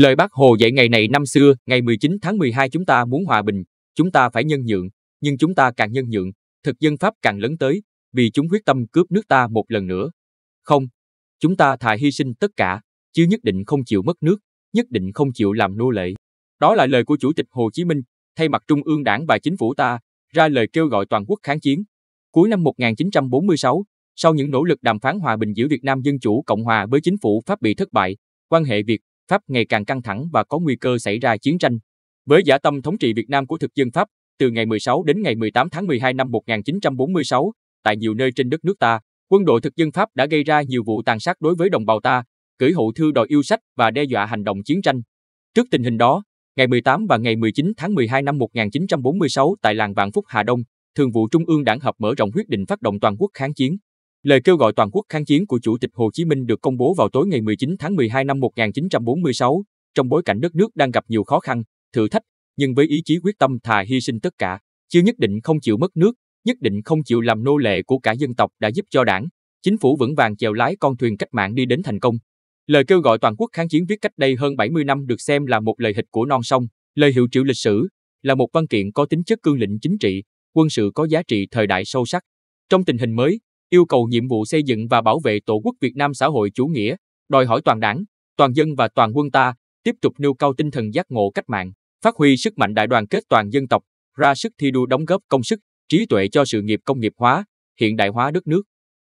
Lời bác Hồ dạy ngày này năm xưa, ngày 19 tháng 12 chúng ta muốn hòa bình, chúng ta phải nhân nhượng, nhưng chúng ta càng nhân nhượng, thực dân Pháp càng lớn tới, vì chúng quyết tâm cướp nước ta một lần nữa. Không, chúng ta thà hy sinh tất cả, chứ nhất định không chịu mất nước, nhất định không chịu làm nô lệ. Đó là lời của Chủ tịch Hồ Chí Minh, thay mặt Trung ương Đảng và Chính phủ ta, ra lời kêu gọi toàn quốc kháng chiến. Cuối năm 1946, sau những nỗ lực đàm phán hòa bình giữa Việt Nam Dân Chủ Cộng Hòa với chính phủ Pháp bị thất bại, quan hệ Việt Pháp ngày càng căng thẳng và có nguy cơ xảy ra chiến tranh. Với giả tâm thống trị Việt Nam của thực dân Pháp, từ ngày 16 đến ngày 18 tháng 12 năm 1946, tại nhiều nơi trên đất nước ta, quân đội thực dân Pháp đã gây ra nhiều vụ tàn sát đối với đồng bào ta, gửi hộ thư đòi yêu sách và đe dọa hành động chiến tranh. Trước tình hình đó, ngày 18 và ngày 19 tháng 12 năm 1946 tại làng Vạn Phúc Hà Đông, Thường vụ Trung ương Đảng hợp mở rộng quyết định phát động toàn quốc kháng chiến. Lời kêu gọi toàn quốc kháng chiến của Chủ tịch Hồ Chí Minh được công bố vào tối ngày 19 tháng 12 năm 1946, trong bối cảnh đất nước đang gặp nhiều khó khăn, thử thách, nhưng với ý chí quyết tâm thà hy sinh tất cả, chưa nhất định không chịu mất nước, nhất định không chịu làm nô lệ của cả dân tộc đã giúp cho đảng, chính phủ vững vàng chèo lái con thuyền cách mạng đi đến thành công. Lời kêu gọi toàn quốc kháng chiến viết cách đây hơn 70 năm được xem là một lời hịch của non sông, lời hiệu triệu lịch sử, là một văn kiện có tính chất cương lĩnh chính trị, quân sự có giá trị thời đại sâu sắc. Trong tình hình mới, yêu cầu nhiệm vụ xây dựng và bảo vệ Tổ quốc Việt Nam xã hội chủ nghĩa, đòi hỏi toàn đảng, toàn dân và toàn quân ta tiếp tục nêu cao tinh thần giác ngộ cách mạng, phát huy sức mạnh đại đoàn kết toàn dân tộc, ra sức thi đua đóng góp công sức, trí tuệ cho sự nghiệp công nghiệp hóa, hiện đại hóa đất nước.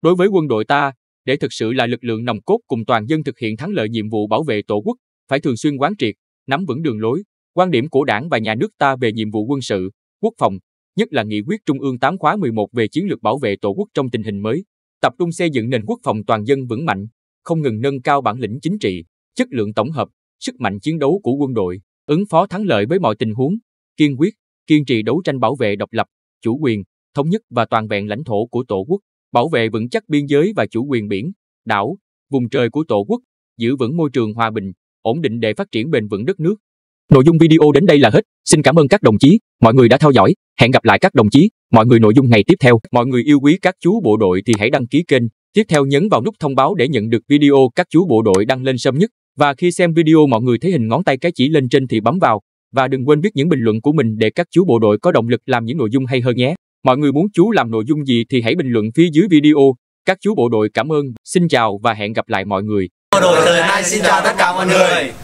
Đối với quân đội ta, để thực sự là lực lượng nòng cốt cùng toàn dân thực hiện thắng lợi nhiệm vụ bảo vệ Tổ quốc, phải thường xuyên quán triệt, nắm vững đường lối, quan điểm của Đảng và nhà nước ta về nhiệm vụ quân sự, quốc phòng, nhất là nghị quyết Trung ương 8 khóa 11 về chiến lược bảo vệ Tổ quốc trong tình hình mới, tập trung xây dựng nền quốc phòng toàn dân vững mạnh, không ngừng nâng cao bản lĩnh chính trị, chất lượng tổng hợp, sức mạnh chiến đấu của quân đội, ứng phó thắng lợi với mọi tình huống, kiên quyết, kiên trì đấu tranh bảo vệ độc lập, chủ quyền, thống nhất và toàn vẹn lãnh thổ của Tổ quốc, bảo vệ vững chắc biên giới và chủ quyền biển, đảo, vùng trời của Tổ quốc, giữ vững môi trường hòa bình, ổn định để phát triển bền vững đất nước. Nội dung video đến đây là hết. Xin cảm ơn các đồng chí, mọi người đã theo dõi. Hẹn gặp lại các đồng chí, mọi người nội dung ngày tiếp theo. Mọi người yêu quý các chú bộ đội thì hãy đăng ký kênh. Tiếp theo nhấn vào nút thông báo để nhận được video các chú bộ đội đăng lên sớm nhất. Và khi xem video mọi người thấy hình ngón tay cái chỉ lên trên thì bấm vào. Và đừng quên viết những bình luận của mình để các chú bộ đội có động lực làm những nội dung hay hơn nhé. Mọi người muốn chú làm nội dung gì thì hãy bình luận phía dưới video. Các chú bộ đội cảm ơn, xin chào và hẹn gặp lại mọi người. Bộ đội xin chào tất cả mọi người.